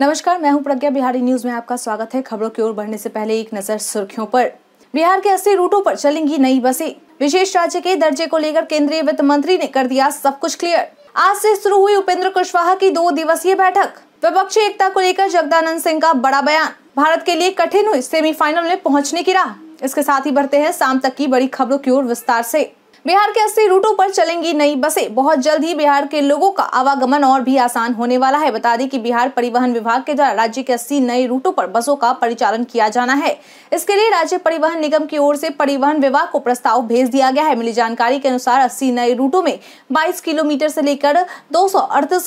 नमस्कार मैं हूं प्रज्ञा बिहारी न्यूज में आपका स्वागत है खबरों की ओर बढ़ने से पहले एक नजर सुर्खियों पर बिहार के अस्सी रूटों पर चलेंगी नई बसें विशेष राज्य के दर्जे को लेकर केंद्रीय वित्त मंत्री ने कर दिया सब कुछ क्लियर आज से शुरू हुई उपेंद्र कुशवाहा की दो दिवसीय बैठक विपक्षी एकता को लेकर जगदानंद सिंह का बड़ा बयान भारत के लिए कठिन हुई सेमीफाइनल में पहुंचने की राह इसके साथ ही बढ़ते हैं शाम तक की बड़ी खबरों की ओर विस्तार ऐसी बिहार के अस्सी रूटों पर चलेंगी नई बसें बहुत जल्द ही बिहार के लोगों का आवागमन और भी आसान होने वाला है बता दें कि बिहार परिवहन विभाग के द्वारा राज्य के अस्सी नए रूटों पर बसों का परिचालन किया जाना है इसके लिए राज्य परिवहन निगम की ओर से परिवहन विभाग को प्रस्ताव भेज दिया गया है मिली जानकारी के अनुसार अस्सी नए रूटों में बाईस किलोमीटर से लेकर दो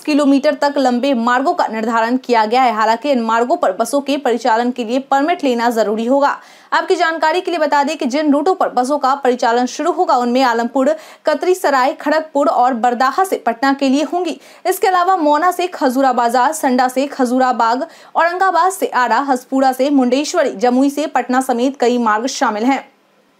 किलोमीटर तक लंबे मार्गो का निर्धारण किया गया है हालांकि इन मार्गो पर बसों के परिचालन के लिए परमिट लेना जरूरी होगा आपकी जानकारी के लिए बता दें कि जिन रूटों पर बसों का परिचालन शुरू होगा उनमें आलमपुर कतरी सराय खड़गपुर और बरदाहा से पटना के लिए होंगी इसके अलावा मोना से खजूरा बाजार संडा से खजूराबाग औरंगाबाद से आरा हसपुरा से मुंडेश्वरी जमुई से पटना समेत कई मार्ग शामिल हैं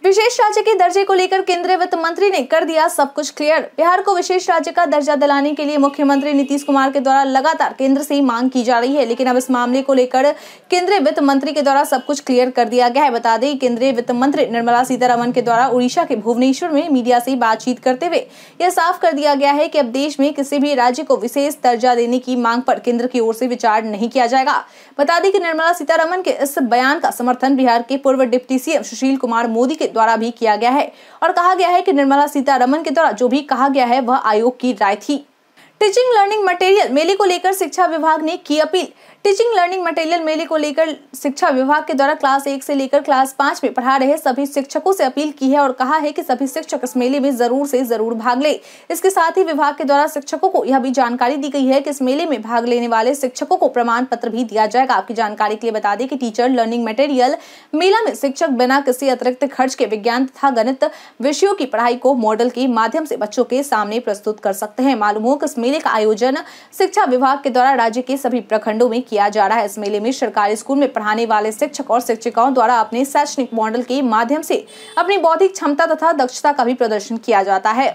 विशेष राज्य के दर्जे को लेकर केंद्रीय वित्त मंत्री ने कर दिया सब कुछ क्लियर बिहार को विशेष राज्य का दर्जा दिलाने के लिए मुख्यमंत्री नीतीश कुमार के द्वारा लगातार केंद्र से ही मांग की जा रही है लेकिन अब इस मामले को लेकर केंद्रीय वित्त मंत्री के द्वारा सब कुछ क्लियर कर दिया गया है बता दें केंद्रीय वित्त मंत्री निर्मला सीतारमन के द्वारा उड़ीसा के भुवनेश्वर में मीडिया से बातचीत करते हुए यह साफ कर दिया गया है की अब देश में किसी भी राज्य को विशेष दर्जा देने की मांग आरोप केंद्र की ओर से विचार नहीं किया जाएगा बता दें की निर्मला सीतारमन के इस बयान का समर्थन बिहार के पूर्व डिप्टी सीएम सुशील कुमार मोदी के द्वारा भी किया गया है और कहा गया है कि निर्मला सीतारमन के द्वारा जो भी कहा गया है वह आयोग की राय थी टीचिंग लर्निंग मटेरियल मेले को लेकर शिक्षा विभाग ने की अपील टीचिंग लर्निंग मटेरियल मेले को लेकर शिक्षा विभाग के द्वारा क्लास एक से लेकर क्लास पाँच में पढ़ा रहे सभी शिक्षकों से अपील की है और कहा है कि सभी शिक्षक इस मेले में जरूर से जरूर भाग ले इसके साथ ही विभाग के द्वारा शिक्षकों को यह भी जानकारी दी गई है कि इस मेले में भाग लेने वाले शिक्षकों को प्रमाण पत्र भी दिया जाएगा आपकी जानकारी के लिए बता दें कि टीचर लर्निंग मटेरियल मेला में शिक्षक बिना किसी अतिरिक्त खर्च के विज्ञान तथा गणित विषयों की पढ़ाई को मॉडल के माध्यम से बच्चों के सामने प्रस्तुत कर सकते हैं मालूम हो कि इस मेले मेले का आयोजन शिक्षा विभाग के द्वारा राज्य के सभी प्रखंडों में किया जा रहा है इस मेले में सरकारी स्कूल में पढ़ाने वाले शिक्षक और शिक्षिकाओं द्वारा अपने शैक्षणिक मॉडल के माध्यम से अपनी बौद्धिक क्षमता तथा दक्षता का भी प्रदर्शन किया जाता है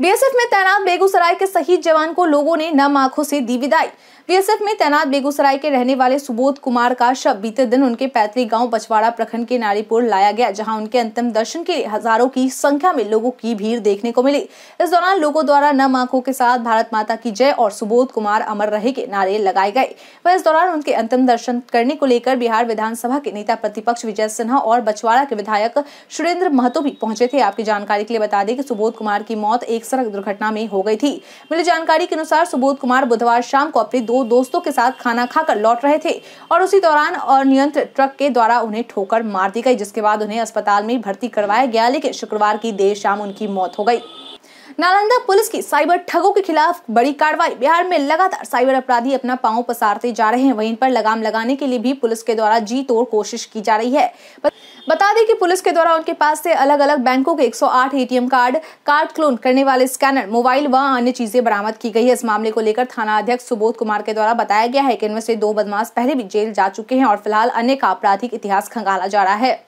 बीएसएफ में तैनात बेगूसराय के शहीद जवान को लोगों ने नम आंखों से दी विदाई बीएसएफ में तैनात बेगूसराय के रहने वाले सुबोध कुमार का शव बीते दिन उनके पैतृक गांव बछवाड़ा प्रखंड के नारीपुर लाया गया जहां उनके अंतिम दर्शन के लिए हजारों की संख्या में लोगों की भीड़ देखने को मिली इस दौरान लोगों द्वारा नम आंखों के साथ भारत माता की जय और सुबोध कुमार अमर रहे के नारे लगाए गए वह इस दौरान उनके अंतिम दर्शन करने को लेकर बिहार विधानसभा के नेता प्रतिपक्ष विजय सिन्हा और बछवाड़ा के विधायक सुरेंद्र महतो भी पहुंचे थे आपकी जानकारी के लिए बता दें कि सुबोध कुमार की मौत एक सड़क दुर्घटना में हो गई थी मिली जानकारी के अनुसार सुबोध कुमार बुधवार शाम को अपने दो दोस्तों के साथ खाना खाकर लौट रहे थे और उसी दौरान अनियंत्रित ट्रक के द्वारा उन्हें ठोकर मार दी गई जिसके बाद उन्हें अस्पताल में भर्ती करवाया गया लेकिन शुक्रवार की देर शाम उनकी मौत हो गई नालंदा पुलिस की साइबर ठगों के खिलाफ बड़ी कार्रवाई बिहार में लगातार साइबर अपराधी अपना पांव पसारते जा रहे हैं वहीं पर लगाम लगाने के लिए भी पुलिस के द्वारा जी तोड़ कोशिश की जा रही है बता दें कि पुलिस के द्वारा उनके पास से अलग अलग बैंकों के 108 एटीएम कार्ड कार्ड क्लोन करने वाले स्कैनर मोबाइल व अन्य चीजें बरामद की गई है इस मामले को लेकर थाना अध्यक्ष सुबोध कुमार के द्वारा बताया गया है कि इनमें से दो बदमाश पहले भी जेल जा चुके हैं और फिलहाल अन्य का आपराधिक इतिहास खंगाला जा रहा है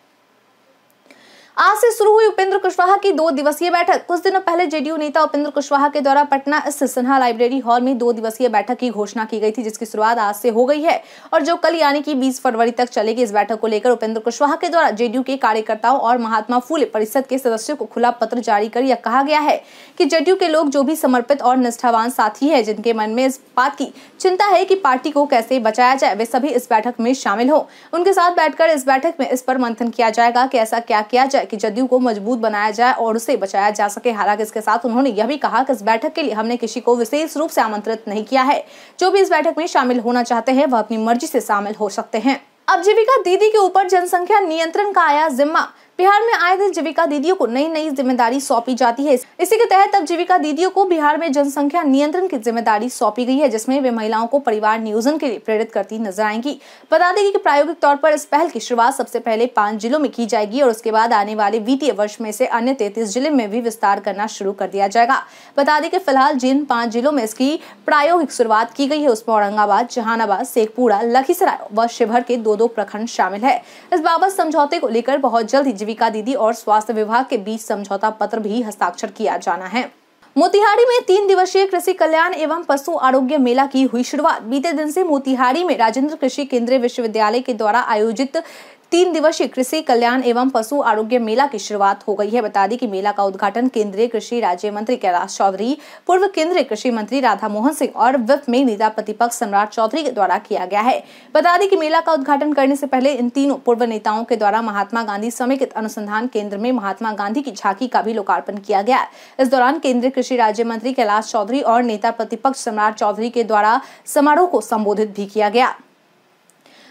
आज से शुरू हुई उपेंद्र कुशवाहा की दो दिवसीय बैठक कुछ दिनों पहले जेडीयू नेता उपेंद्र कुशवाहा के द्वारा पटना स्थित सिन्हा लाइब्रेरी हॉल में दो दिवसीय बैठक की घोषणा की गई थी जिसकी शुरुआत आज से हो गई है और जो कल यानी कि 20 फरवरी तक चलेगी इस बैठक को लेकर उपेंद्र कुशवाहा के द्वारा जेडीयू के कार्यकर्ताओं और महात्मा फूले परिषद के सदस्यों को खुला पत्र जारी कर यह कहा गया है की जेडीयू के लोग जो भी समर्पित और निष्ठावान साथी है जिनके मन में इस बात की चिंता है की पार्टी को कैसे बचाया जाए वे सभी इस बैठक में शामिल हो उनके साथ बैठकर इस बैठक में इस पर मंथन किया जाएगा की ऐसा क्या किया जाए कि जदयू को मजबूत बनाया जाए और उसे बचाया जा सके हालांकि इसके साथ उन्होंने यह भी कहा कि इस बैठक के लिए हमने किसी को विशेष रूप से आमंत्रित नहीं किया है जो भी इस बैठक में शामिल होना चाहते हैं वह अपनी मर्जी से शामिल हो सकते हैं अब जीविका दीदी के ऊपर जनसंख्या नियंत्रण का आया जिम्मा बिहार में आए दिन जीविका दीदियों को नई नई जिम्मेदारी सौंपी जाती है इसी के तहत अब जीविका दीदियों को बिहार में जनसंख्या नियंत्रण की जिम्मेदारी सौंपी गई है जिसमें वे महिलाओं को परिवार नियोजन के लिए प्रेरित करती नजर आएंगी बता दें कि प्रायोगिक तौर पर इस पहल की शुरुआत सबसे पहले पांच जिलों में की जाएगी और उसके बाद आने वाले वित्तीय वर्ष में से अन्य तैतीस जिले में भी विस्तार करना शुरू कर दिया जाएगा बता दें कि फिलहाल जिन पांच जिलों में इसकी प्रायोगिक शुरुआत की गई है उसमें औरंगाबाद जहानाबाद शेखपुरा लखीसराय व शिवहर के दो दो प्रखंड शामिल है इस बाबत समझौते को लेकर बहुत जल्द ही जीविका दीदी और स्वास्थ्य विभाग के बीच समझौता पत्र भी हस्ताक्षर किया जाना है मोतिहारी में तीन दिवसीय कृषि कल्याण एवं पशु आरोग्य मेला की हुई शुरुआत बीते दिन से मोतिहारी में राजेंद्र कृषि केंद्रीय विश्वविद्यालय के द्वारा आयोजित तीन दिवसीय कृषि कल्याण एवं पशु आरोग्य मेला की शुरुआत हो गई है बता दें कि मेला का उद्घाटन केंद्रीय कृषि राज्य मंत्री कैलाश चौधरी पूर्व केंद्रीय कृषि मंत्री राधा मोहन सिंह और विप में नेता प्रतिपक्ष सम्राट चौधरी के द्वारा किया गया है बता दें कि मेला का उद्घाटन करने से पहले इन तीनों पूर्व नेताओं के द्वारा महात्मा गांधी समेकित अनुसंधान केंद्र में महात्मा गांधी की झांकी का भी लोकार्पण किया गया इस दौरान केंद्रीय कृषि राज्य मंत्री कैलाश चौधरी और नेता प्रतिपक्ष सम्राट चौधरी के द्वारा समारोह को संबोधित भी किया गया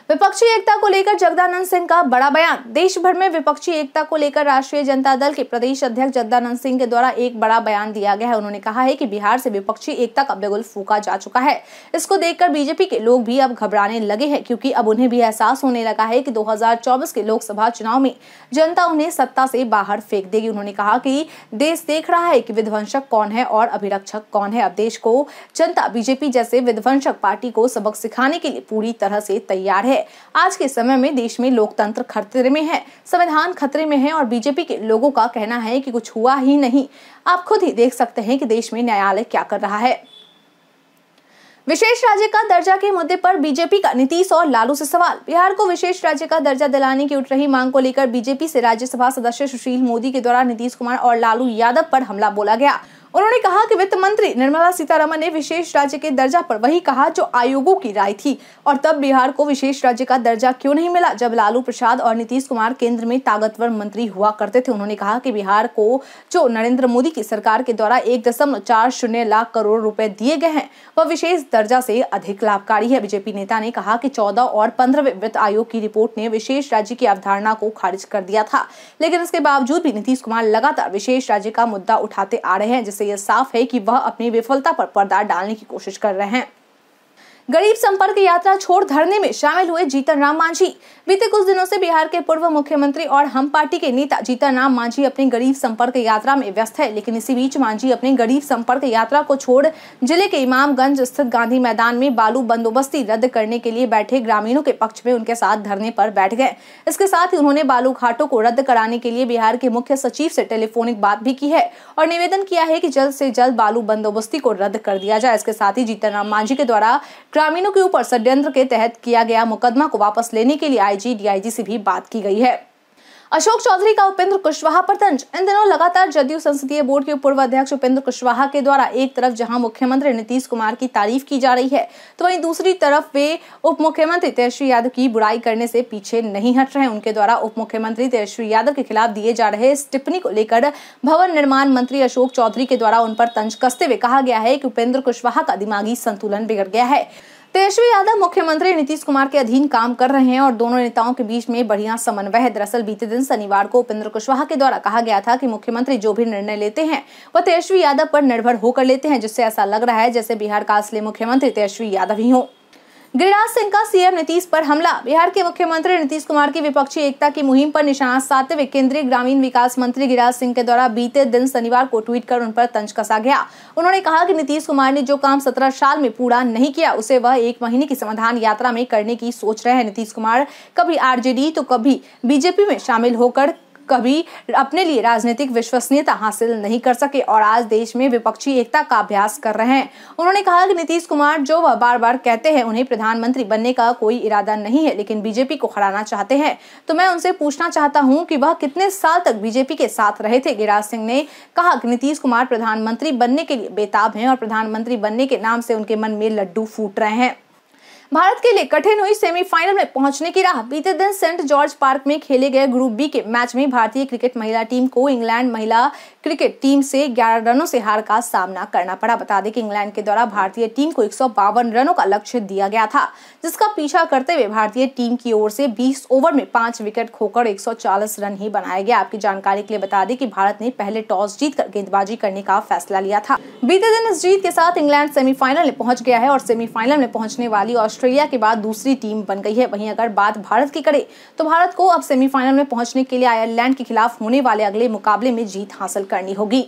विपक्षी एकता को लेकर जगदानंद सिंह का बड़ा बयान देश भर में विपक्षी एकता को लेकर राष्ट्रीय जनता दल के प्रदेश अध्यक्ष जगदानंद सिंह के द्वारा एक बड़ा बयान दिया गया है उन्होंने कहा है कि बिहार से विपक्षी एकता का बिगुल फूका जा चुका है इसको देखकर बीजेपी के लोग भी अब घबराने लगे हैं क्योंकि अब उन्हें भी एहसास होने लगा है कि 2024 के लोकसभा चुनाव में जनता उन्हें सत्ता से बाहर फेंक देगी उन्होंने कहा कि देश देख रहा है कि विध्वंसक कौन है और अभिरक्षक कौन है अब देश को जनता बीजेपी जैसे विध्वंसक पार्टी को सबक सिखाने के लिए पूरी तरह से तैयार है है आज के समय में देश में लोकतंत्र खतरे में है संविधान खतरे में है और बीजेपी के लोगों का कहना है कि कुछ हुआ ही नहीं आप खुद ही देख सकते हैं कि देश में न्यायालय क्या कर रहा है विशेष राज्य का दर्जा के मुद्दे पर बीजेपी का नीतीश और लालू से सवाल बिहार को विशेष राज्य का दर्जा दिलाने की उठ रही मांग को लेकर बीजेपी से राज्यसभा सदस्य सुशील मोदी के द्वारा नीतीश कुमार और लालू यादव पर हमला बोला गया उन्होंने कहा कि वित्त मंत्री निर्मला सीतारमन ने विशेष राज्य के दर्जा पर वही कहा जो आयोगों की राय थी और तब बिहार को विशेष राज्य का दर्जा क्यों नहीं मिला जब लालू प्रसाद और नीतीश कुमार केंद्र में ताकतवर मंत्री हुआ करते थे उन्होंने कहा कि बिहार को जो नरेंद्र मोदी की सरकार के द्वारा एक दशमलव चार शून्य लाख करोड़ रूपए दिए गए हैं वह विशेष दर्जा से अधिक लाभकारी है बीजेपी नेता ने कहा की चौदह और पंद्रह वित्त आयोग की रिपोर्ट ने विशेष राज्य की अवधारणा को खारिज कर दिया था लेकिन इसके बावजूद भी नीतीश कुमार लगातार विशेष राज्य का मुद्दा उठाते आ रहे हैं जिससे यह साफ है कि वह अपनी विफलता पर पर्दा डालने की कोशिश कर रहे हैं गरीब संपर्क यात्रा छोड़ धरने में शामिल हुए जीतन राम मांझी बीते कुछ दिनों से बिहार के पूर्व मुख्यमंत्री और हम पार्टी के नेता जीतन राम मांझी अपनी गरीब संपर्क यात्रा में व्यस्त है लेकिन इसी बीच मांझी अपनी गरीब संपर्क यात्रा को छोड़ जिले के इमामगंज स्थित गांधी मैदान में बालू बंदोबस्ती रद्द करने के लिए बैठे ग्रामीणों के पक्ष में उनके साथ धरने पर बैठ गए इसके साथ ही उन्होंने बालू घाटों को रद्द कराने के लिए बिहार के मुख्य सचिव से टेलीफोनिक बात भी की है और निवेदन किया है की जल्द से जल्द बालू बंदोबस्ती को रद्द कर दिया जाए इसके साथ ही जीतन राम मांझी के द्वारा ग्रामीणों के ऊपर षड्यंत्र के तहत किया गया मुकदमा को वापस लेने के लिए आईजी डीआईजी से भी बात की गई है अशोक चौधरी का उपेंद्र कुशवाहा पर तंज इन दिनों लगातार जदयू संसदीय बोर्ड के पूर्व अध्यक्ष उपेंद्र कुशवाहा के द्वारा एक तरफ जहां मुख्यमंत्री नीतीश कुमार की तारीफ की जा रही है तो वहीं दूसरी तरफ वे उप मुख्यमंत्री तेजस्वी यादव की बुराई करने से पीछे नहीं हट रहे उनके द्वारा उप मुख्यमंत्री तेजस्वी यादव के खिलाफ दिए जा रहे इस टिप्पणी को लेकर भवन निर्माण मंत्री अशोक चौधरी के द्वारा उन पर तंज कसते हुए कहा गया है कि उपेंद्र कुशवाहा का दिमागी संतुलन बिगड़ गया है तेजस्वी यादव मुख्यमंत्री नीतीश कुमार के अधीन काम कर रहे हैं और दोनों नेताओं के बीच में बढ़िया समन्वय है दरअसल बीते दिन शनिवार को उपेंद्र कुशवाहा के द्वारा कहा गया था कि मुख्यमंत्री जो भी निर्णय लेते हैं वह तेजस्वी यादव पर निर्भर होकर लेते हैं जिससे ऐसा लग रहा है जैसे बिहार का असली मुख्यमंत्री तेजस्वी यादव ही हों गिरिराज सिंह का सीएम नीतीश पर हमला बिहार के मुख्यमंत्री नीतीश कुमार की विपक्षी एकता की मुहिम पर निशाना साधते हुए केंद्रीय ग्रामीण विकास मंत्री गिरिराज सिंह के द्वारा बीते दिन शनिवार को ट्वीट कर उन पर तंज कसा गया उन्होंने कहा कि नीतीश कुमार ने जो काम सत्रह साल में पूरा नहीं किया उसे वह एक महीने की समाधान यात्रा में करने की सोच रहे हैं नीतीश कुमार कभी आरजेडी तो कभी बीजेपी में शामिल होकर कभी अपने लिए राजनीतिक विश्वसनीयता हासिल नहीं कर सके और आज देश में विपक्षी एकता का अभ्यास कर रहे हैं उन्होंने कहा कि नीतीश कुमार जो वह बार बार कहते हैं उन्हें प्रधानमंत्री बनने का कोई इरादा नहीं है लेकिन बीजेपी को हराना चाहते हैं तो मैं उनसे पूछना चाहता हूँ कि वह कितने साल तक बीजेपी के साथ रहे थे गिरिराज सिंह ने कहा कि नीतीश कुमार प्रधानमंत्री बनने के लिए बेताब हैं और प्रधानमंत्री बनने के नाम से उनके मन में लड्डू फूट रहे हैं भारत के लिए कठिन हुई सेमीफाइनल में पहुंचने की राह बीते दिन सेंट जॉर्ज पार्क में खेले गए ग्रुप बी के मैच में भारतीय क्रिकेट महिला टीम को इंग्लैंड महिला क्रिकेट टीम से 11 रनों से हार का सामना करना पड़ा बता दें कि इंग्लैंड के द्वारा भारतीय टीम को एक रनों का लक्ष्य दिया गया था जिसका पीछा करते हुए भारतीय टीम की ओर से 20 ओवर में पांच विकेट खोकर एक रन ही बनाया गया आपकी जानकारी के लिए बता दें कि भारत ने पहले टॉस जीत कर गेंदबाजी करने का फैसला लिया था बीते दिन इस जीत के साथ इंग्लैंड सेमीफाइनल में पहुंच गया है और सेमीफाइनल में पहुंचने वाली ऑस्ट्रेलिया ऑस्ट्रेलिया के बाद दूसरी टीम बन गई है वहीं अगर बात भारत की करे तो भारत को अब सेमीफाइनल में पहुंचने के लिए आयरलैंड के खिलाफ होने वाले अगले मुकाबले में जीत हासिल करनी होगी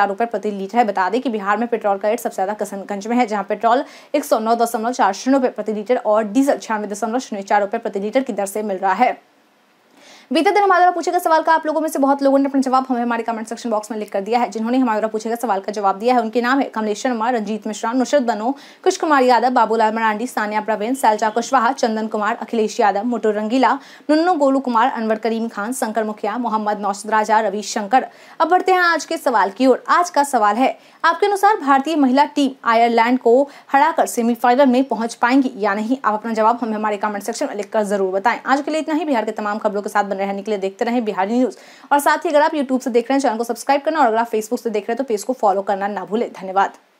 चार रुपए प्रति लीटर है बता दें कि बिहार में पेट्रोल का रेट सबसे ज़्यादा कसनगंज में है जहाँ पेट्रोल एक सौ नौ दशमलव चार शून्य रुपए प्रति लीटर और डीजल छियानवे दशमलव शून्य चार रुपए प्रति लीटर की दर से मिल रहा है बीते दिन हमारे द्वारा पूछे गए सवाल का आप लोगों में से बहुत लोगों ने अपना जवाब हमें हमारे कमेंट सेक्शन बॉक्स में लिख कर दिया है जिन्होंने हमारे द्वारा पूछे गए सवाल का जवाब दिया है उनके नाम है कमलेश शर्मा रंजीत मिश्रा नुशरत बनो कुश कुमार यादव बाबूलाल मरांडी सानिया प्रवीण सैलजा कुशवाहा चंदन कुमार अखिलेश यादव मोटू रंगीला नुन्नू गोलू कुमार अनवर करीम खान शंकर मुखिया मोहम्मद नौशद राजा रवि शंकर अब बढ़ते हैं आज के सवाल की ओर आज का सवाल है आपके अनुसार भारतीय महिला टीम आयरलैंड को हराकर सेमीफाइनल में पहुंच पाएंगी या नहीं आप अपना जवाब हमें हमारे कमेंट सेक्शन में लिखकर जरूर बताएं आज के लिए इतना ही बिहार के तमाम खबरों के साथ बने रहने के लिए देखते रहें बिहारी न्यूज़ और साथ ही अगर आप यूट्यूब से देख रहे हैं चैनल को सब्सक्राइब करना और अगर आप फेसबुक से देख रहे हैं तो पेज को फॉलो करना ना भूलें धन्यवाद